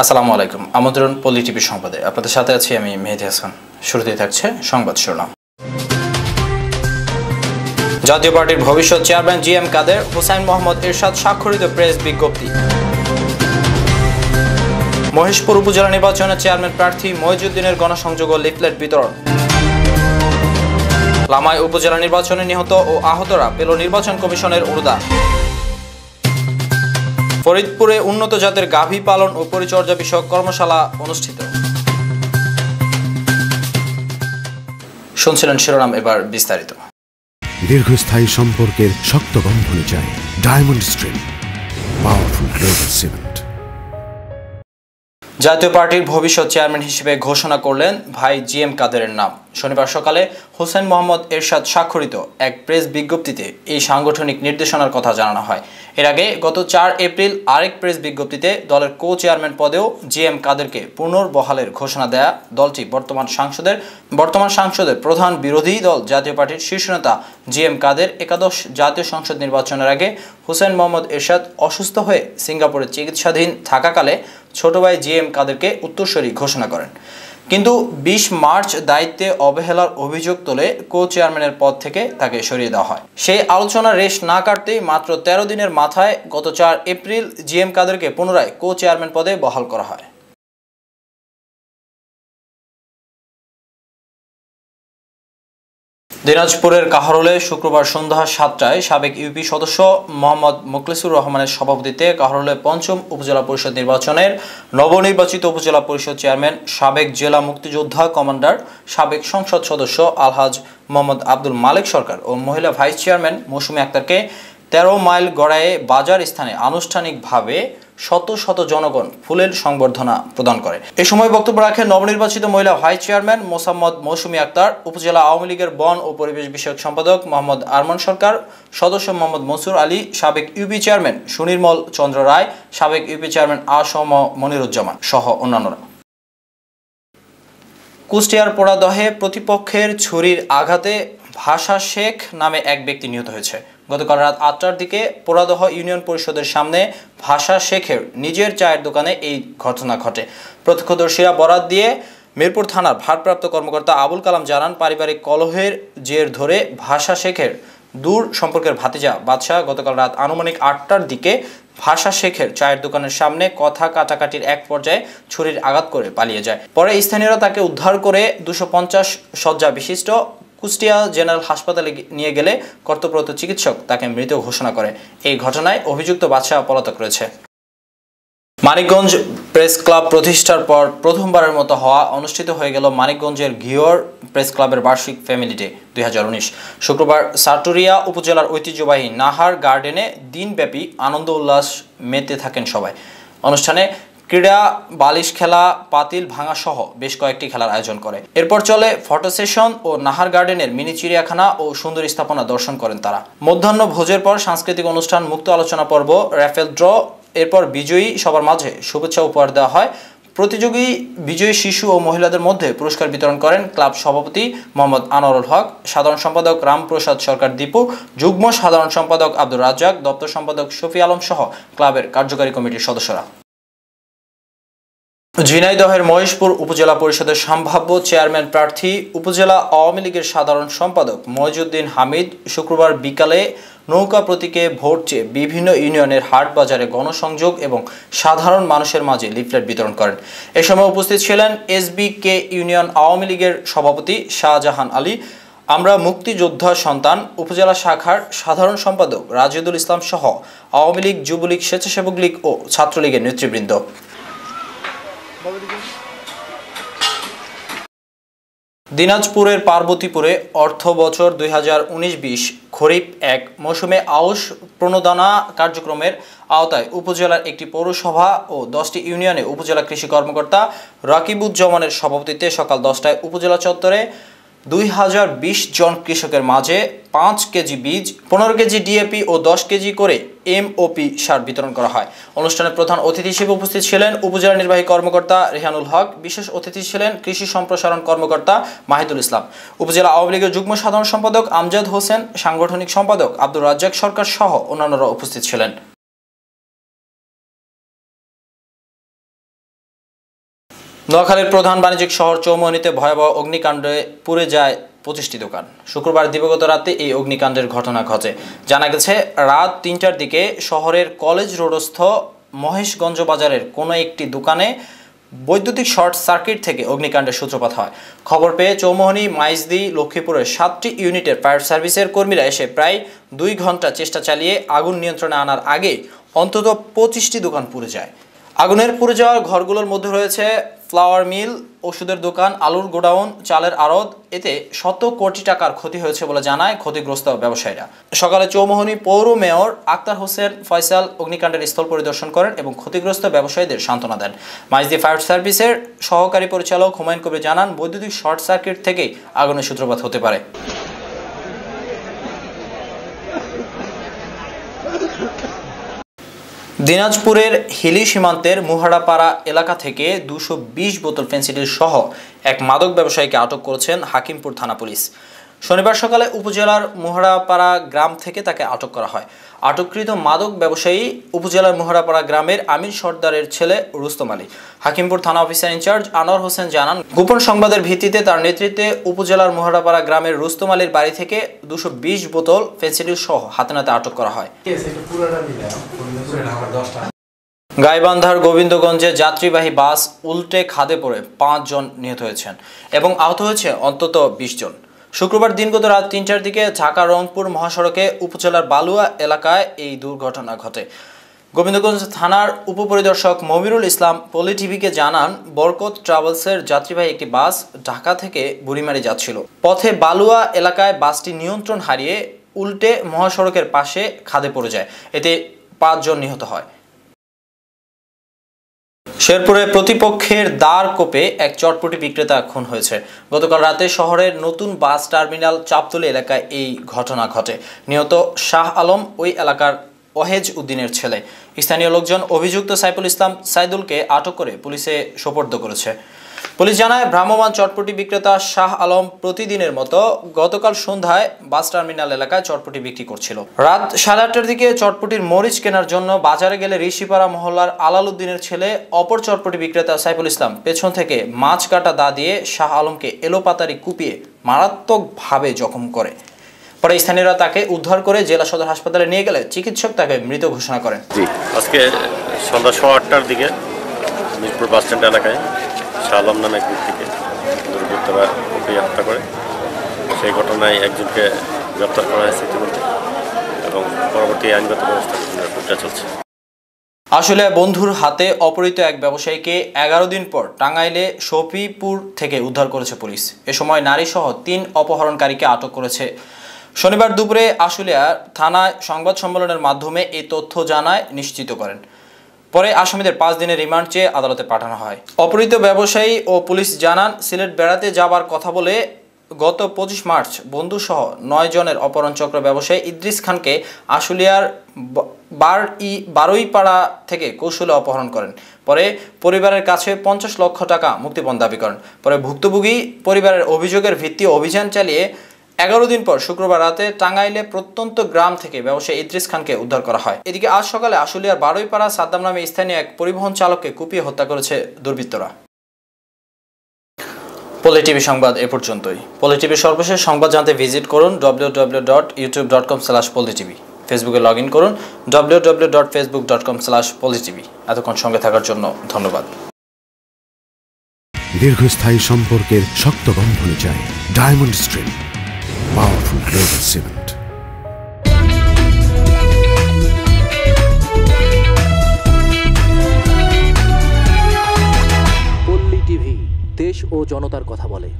আসসালামু আলাইকুম আমন্ত্রণ পল্লী টিভি সংবাদে আপনাদের সাথে আছি আমি মেহেদি হাসান শুরুতেই থাকছে সংবাদ শিরোনাম জাতীয় পার্টির ভবিষ্যৎ chairman G M Quader Hussain Mohammad Ershad স্বাক্ষরিত প্রেস বিজ্ঞপ্তি মহেশপুর উপজেলা নির্বাচনে চেয়ারম্যান প্রার্থী মহিজুদ্দিনের গণসংযোগ ও লিফলেট বিতরণ লামায় উপজেলা নির্বাচনে নিহত ও আহতরা পেল নির্বাচন কমিশনের অনুদান ফরিদপুরে উন্নত জাতের গাভী পালন ও পরিচর্যা বিষয়ক কর্মশালা অনুষ্ঠিত শুনছিলেন শিরোনাম এবার বিস্তারিত দীর্ঘস্থায়ী সম্পর্কের শক্ত বন্ধনে চাই diamond stream powerful global cement জাতীয় পার্টির ভবিষ্যৎ চেয়ারম্যান হিসেবে ঘোষণা করলেন ভাই জি এম কাদেরের নাম শনিবার সকালে হোসেন মোহাম্মদ এরশাদ স্বাক্ষরিত এক প্রেস বিজ্ঞপ্তিতে এই সাংগঠনিক নির্দেশনার কথা জানানো হয় এর আগে গত চার এপ্রিল আরেক প্রেস বিজ্ঞপ্তিতে দলের কো চেয়ারম্যান পদেও জি এম কাদেরকে পুনর্বহালের ঘোষণা দেয়া দলটি বর্তমান সাংসদের বর্তমান সাংসদের প্রধান বিরোধী দল জাতীয় পার্টির শীর্ষ নেতা জি এম কাদের একাদশ জাতীয় সংসদ নির্বাচনের আগে হোসেন মোহাম্মদ এরশাদ অসুস্থ হয়ে সিঙ্গাপুরে চিকিৎসাধীন থাকাকালে ছোট ভাই জি এম কাদেরকে উত্তরসূরি ঘোষণা করেন কিন্তু বিশ মার্চ দায়িত্বে অবহেলার অভিযোগ তোলে কো চেয়ারম্যানের পদ থেকে তাকে সরিয়ে দেওয়া হয় সেই আলোচনা রেশ না কাটতেই মাত্র ১৩ দিনের মাথায় গত চার এপ্রিল জি এম কাদেরকে পুনরায় কো চেয়ারম্যান পদে বহাল করা হয় দিনাজপুরের কাহরলে শুক্রবার সন্ধ্যা সাতটায় সাবেক ইউপি সদস্য মোহাম্মদ মোকলেসুর রহমানের সভাপতিতে কাহরলে পঞ্চম উপজেলা পরিষদ নির্বাচনের নবনির্বাচিত উপজেলা পরিষদ চেয়ারম্যান সাবেক জেলা মুক্তিযোদ্ধা কমান্ডার সাবেক সংসদ সদস্য আলহাজ মোহাম্মদ আব্দুল মালিক সরকার ও মহিলা ভাইস চেয়ারম্যান মৌসুমী আক্তারকে তেরো মাইল গড়ায়ে বাজার স্থানে আনুষ্ঠানিকভাবে শত শত জনগণ ফুলের সংবর্ধনা প্রদান করে এ সময় বক্তব্য রাখেন নবনির্বাচিত মহিলা ভাইস চেয়ারম্যান মোসাম্মদ মৌসুমী আক্তার উপজেলা আওয়ামী লীগের বন ও পরিবেশ বিষয়ক সম্পাদক মোহাম্মদ আরমান সরকার সদস্য মোহাম্মদ মনসুর আলী সাবেক ইউপি চেয়ারম্যান সুনির্মল চন্দ্র রায় সাবেক ইউপি চেয়ারম্যান আসম মনিরুজ্জামান সহ অন্যান্যরা কুষ্টিয়ার পোড়াদহে প্রতিপক্ষের ছুরির আঘাতে ভাষা শেখ নামে এক ব্যক্তি নিহত হয়েছে গতকাল রাত আটটার দিকে পোড়াদহ ইউনিয়ন পরিষদের সামনে ভাষা শেখের নিজের চায়ের দোকানে এই ঘটনা ঘটে প্রত্যক্ষদর্শীরা বরাত দিয়ে মিরপুর থানার ভারপ্রাপ্ত কর্মকর্তা আবুল কালাম জানান পারিবারিক কলহের জের ধরে ভাষা শেখের দূর সম্পর্কের ভাতিজা বাদশাহ গতকাল রাত আনুমানিক আটটার দিকে ভাষা শেখের চায়ের দোকানের সামনে কথা কাটাকাটির এক পর্যায়ে ছুরির আঘাত করে পালিয়ে যায় পরে স্থানীয়রা তাকে উদ্ধার করে দুশো পঞ্চাশ সজ্জা বিশিষ্ট কুষ্টিয়া জেনারেল হাসপাতালে নিয়ে গেলে কর্তব্যরত চিকিৎসক তাকে মৃত ঘোষণা করে এই ঘটনায় অভিযুক্ত বাদশাহ পলাতক রয়েছে মানিকগঞ্জ প্রেস ক্লাব প্রতিষ্ঠার পর প্রথমবারের মতো হওয়া অনুষ্ঠিত হয়ে গেল মানিকগঞ্জের ঘিওর প্রেস ক্লাবের বার্ষিক ফ্যামিলি ডে দুই শুক্রবার সাটুরিয়া উপজেলার ঐতিহ্যবাহী নাহার গার্ডেনে দিনব্যাপী আনন্দ উল্লাস মেতে থাকেন সবাই অনুষ্ঠানে ক্রীড়া বালিশ খেলা পাতিল ভাঙা সহ বেশ কয়েকটি খেলার আয়োজন করে এরপর চলে ফটো সেশন ও নাহার গার্ডেনের মিনি চিড়িয়াখানা ও সুন্দর স্থাপনা দর্শন করেন তারা মধ্যাহ্ন ভোজের পর সাংস্কৃতিক অনুষ্ঠান মুক্ত আলোচনা পর্ব র্যাফেল ড্র এরপর বিজয়ী সবার মাঝে শুভেচ্ছা উপহার দেওয়া হয় প্রতিযোগী বিজয়ী শিশু ও মহিলাদের মধ্যে পুরস্কার বিতরণ করেন ক্লাব সভাপতি মোহাম্মদ আনোয়ারুল হক সাধারণ সম্পাদক রামপ্রসাদ সরকার দীপু যুগ্ম সাধারণ সম্পাদক আব্দুর রাজ্জাক দপ্তর সম্পাদক শফি আলম সহ ক্লাবের কার্যকারী কমিটির সদস্যরা ঝিনাইদহের মহেশপুর উপজেলা পরিষদের সম্ভাব্য চেয়ারম্যান প্রার্থী উপজেলা আওয়ামী লীগের সাধারণ সম্পাদক মহিউদ্দিন হামিদ শুক্রবার বিকালে নৌকা প্রতীকে ভোট চেয়ে বিভিন্ন ইউনিয়নের হাট বাজারে গণসংযোগ এবং সাধারণ মানুষের মাঝে লিফলেট বিতরণ করেন এ সময় উপস্থিত ছিলেন এসবি কে ইউনিয়ন আওয়ামী লীগের সভাপতি শাহজাহান আলী আমরা মুক্তিযোদ্ধা সন্তান উপজেলা শাখার সাধারণ সম্পাদক রাজিদুল ইসলাম সহ আওয়ামী লীগ যুবলীগ স্বেচ্ছাসেবক লীগ ও ছাত্রলীগের নেতৃবৃন্দ দিনাজপুরের পার্বতীপুরে অর্থ বছর দুই হাজার উনিশ খরিফ এক মৌসুমে আউশ প্রণোদনা কার্যক্রমের আওতায় উপজেলার একটি পৌরসভা ও দশটি ইউনিয়নে উপজেলা কৃষি কর্মকর্তা রাকিবুজ্জামানের সভাপতিত্বে সকাল দশটায় উপজেলা চত্বরে দুই হাজার বিশ জন কৃষকের মাঝে পাঁচ কেজি বীজ পনেরো কেজি ডিএপি ও দশ কেজি করে এমওপি সার বিতরণ করা হয় অনুষ্ঠানে প্রধান অতিথি হিসেবে উপস্থিত ছিলেন উপজেলা নির্বাহী কর্মকর্তা রেহানুল হক বিশেষ অতিথি ছিলেন কৃষি সম্প্রসারণ কর্মকর্তা মাহিদুল ইসলাম উপজেলা আওয়ামী লীগের যুগ্ম সাধারণ সম্পাদক আমজাদ হোসেন সাংগঠনিক সম্পাদক আব্দুর রাজ্জাক সরকার সহ অন্যান্যরা উপস্থিত ছিলেন নোয়াখালীর প্রধান বাণিজ্যিক শহর চৌমনিতে ভয়াবহ অগ্নিকাণ্ডে পুড়ে যায় পঁচিশটি দোকান শুক্রবার দিবগত রাতে এই অগ্নিকাণ্ডের ঘটনা ঘটে জানা গেছে রাত তিনটার দিকে শহরের কলেজ রোডস্থ মহেশগঞ্জ বাজারের কোনো একটি দোকানে বৈদ্যুতিক শর্ট সার্কিট থেকে অগ্নিকাণ্ডের সূত্রপাত হয় খবর পেয়ে চৌমোহনী মাইজদি লক্ষ্মীপুরের সাতটি ইউনিটের ফায়ার সার্ভিসের কর্মীরা এসে প্রায় দুই ঘন্টা চেষ্টা চালিয়ে আগুন নিয়ন্ত্রণে আনার আগে অন্তত পঁচিশটি দোকান পুড়ে যায় আগুনের পুড়ে যাওয়ার ঘরগুলোর মধ্যে রয়েছে ফ্লাওয়ার মিল ওষুধের দোকান আলুর গোডাউন চালের আড়ত এতে শত কোটি টাকার ক্ষতি হয়েছে বলে জানায় ক্ষতিগ্রস্ত ব্যবসায়ীরা সকালে চৌমোহনী পৌর মেয়র আক্তার হোসেন ফয়সাল অগ্নিকাণ্ডের স্থল পরিদর্শন করেন এবং ক্ষতিগ্রস্ত ব্যবসায়ীদের সান্ত্বনা দেন মাইজদি ফায়ার সার্ভিসের সহকারী পরিচালক হুমায়ুন কবির জানান বৈদ্যুতিক শর্ট সার্কিট থেকেই আগুনের সূত্রপাত হতে পারে দিনাজপুরের হিলি সীমান্তের মুহাড়াপাড়া এলাকা থেকে দুশো বোতল ফেন্সিডিল সহ এক মাদক ব্যবসায়ীকে আটক করেছেন হাকিমপুর থানা পুলিশ শনিবার সকালে উপজেলার মোহরাপাড়া গ্রাম থেকে তাকে আটক করা হয় আটককৃত মাদক ব্যবসায়ী উপজেলার মোহরাপাড়া গ্রামের আমির সর্দারের ছেলে রুস্তম আলী হাকিমপুর থানা অফিসার ইনচার্জ আনোয়ার হোসেন জানান গোপন সংবাদের ভিত্তিতে তার নেতৃত্বে উপজেলার মোহরাপাড়া গ্রামের রুস্তম আলীর বাড়ি থেকে দুশো বিশ বোতল ফেসিডিল সহ হাতে নাতে আটক করা হয় গাইবান্ধার গোবিন্দগঞ্জে যাত্রীবাহী বাস উল্টে খাদে পড়ে পাঁচজন নিহত হয়েছেন এবং আহত হয়েছে অন্তত বিশ জন শুক্রবার দিনগত রাত তিনটার দিকে ঢাকা রংপুর মহাসড়কে উপজেলার বালুয়া এলাকায় এই দুর্ঘটনা ঘটে গোবিন্দগঞ্জ থানার উপপরিদর্শক মবিরুল ইসলাম পলিটিভিকে জানান বরকত ট্রাভেলসের যাত্রীবাহী একটি বাস ঢাকা থেকে বুড়িমারি যাচ্ছিল পথে বালুয়া এলাকায় বাসটি নিয়ন্ত্রণ হারিয়ে উল্টে মহাসড়কের পাশে খাদে পড়ে যায় এতে পাঁচজন নিহত হয় শেরপুরে প্রতিপক্ষের দ্বার কোপে এক চটপটি বিক্রেতা খুন হয়েছে গতকাল রাতে শহরের নতুন বাস টার্মিনাল চাপতলি এলাকায় এই ঘটনা ঘটে নিহত শাহ আলম ওই এলাকার ওহেজ উদ্দিনের ছেলে স্থানীয় লোকজন অভিযুক্ত সাইফুল ইসলাম সাইদুলকে আটক করে পুলিশে সোপর্দ করেছে পুলিশ জানায় ভ্রাম্যমান চটপটি বিক্রেতা শাহ আলম প্রতিদিনের মতো গতকাল সন্ধ্যায় বাস টার্মিনাল এলাকায় চটপটি বিক্রি করছিল রাত সাড়ে আটটার দিকে চটপটির মরিচ কেনার জন্য বাজারে গেলে ঋষিপাড়া মহল্লার আলালুদ্দিনের ছেলে অপর চটপটি বিক্রেতা সাইফুল ইসলাম পেছন থেকে মাছ কাটা দা দিয়ে শাহ আলমকে এলোপাতারি কুপিয়ে মারাত্মকভাবে জখম করে পরে স্থানীয়রা তাকে উদ্ধার করে জেলা সদর হাসপাতালে নিয়ে গেলে চিকিৎসক তাকে মৃত ঘোষণা করেন আজকে সন্ধ্যা সোয়া আটটার দিকে মিরপুর স্ট্যান্ড এলাকায় শালম নামে এক ব্যক্তিকে দুর্বৃত্তরা ওকে হত্যা করে সেই ঘটনায় একজনকে গ্রেপ্তার করা হয়েছে ইতিমধ্যে এবং পরবর্তী আইনগত ব্যবস্থা প্রক্রিয়া চলছে আসলে বন্ধুর হাতে অপহৃত এক ব্যবসায়ীকে এগারো দিন পর টাঙ্গাইলে সফিপুর থেকে উদ্ধার করেছে পুলিশ এ সময় নারীসহ তিন অপহরণকারীকে আটক করেছে শনিবার দুপুরে আশুলিয়া থানায় সংবাদ সম্মেলনের মাধ্যমে এই তথ্য জানায় নিশ্চিত করেন পরে আসামিদের পাঁচ দিনের রিমান্ড চেয়ে আদালতে পাঠানো হয় অপহৃত ব্যবসায়ী ও পুলিশ জানান সিলেট বেড়াতে যাবার কথা বলে গত পঁচিশ মার্চ বন্ধুসহ নয় জনের অপহরণ চক্র ব্যবসায়ী ইদ্রিস খানকে আশুলিয়ার বার ই বারুইপাড়া থেকে কৌশলে অপহরণ করেন পরে পরিবারের কাছে পঞ্চাশ লক্ষ টাকা মুক্তিপণ দাবি করেন পরে ভুক্তভোগী পরিবারের অভিযোগের ভিত্তি অভিযান চালিয়ে এগারো দিন পর শুক্রবার রাতে টাঙ্গাইলে প্রত্যন্ত গ্রাম থেকে ব্যবসায়ী ইদ্রিস খানকে উদ্ধার করা হয় এদিকে আজ সকালে আশুলিয়ার বারোইপাড়া সাদ্দাম নামে স্থানীয় এক পরিবহন চালককে কুপিয়ে হত্যা করেছে দুর্বৃত্তরা পলিটিভি সংবাদ এ পর্যন্তই পলিটিভির সর্বশেষ সংবাদ জানতে ভিজিট করুন W W dot YouTube dot com slash PalliTV ফেসবুকে লগ ইন করুন W W dot Facebook dot com slash PalliTV এতক্ষণ সঙ্গে থাকার জন্য ধন্যবাদ দীর্ঘস্থায়ী সম্পর্কের শক্ত বন্ধন চাই diamond stream powerful global cement. Palli TV দেশ ও জনতার কথা বলে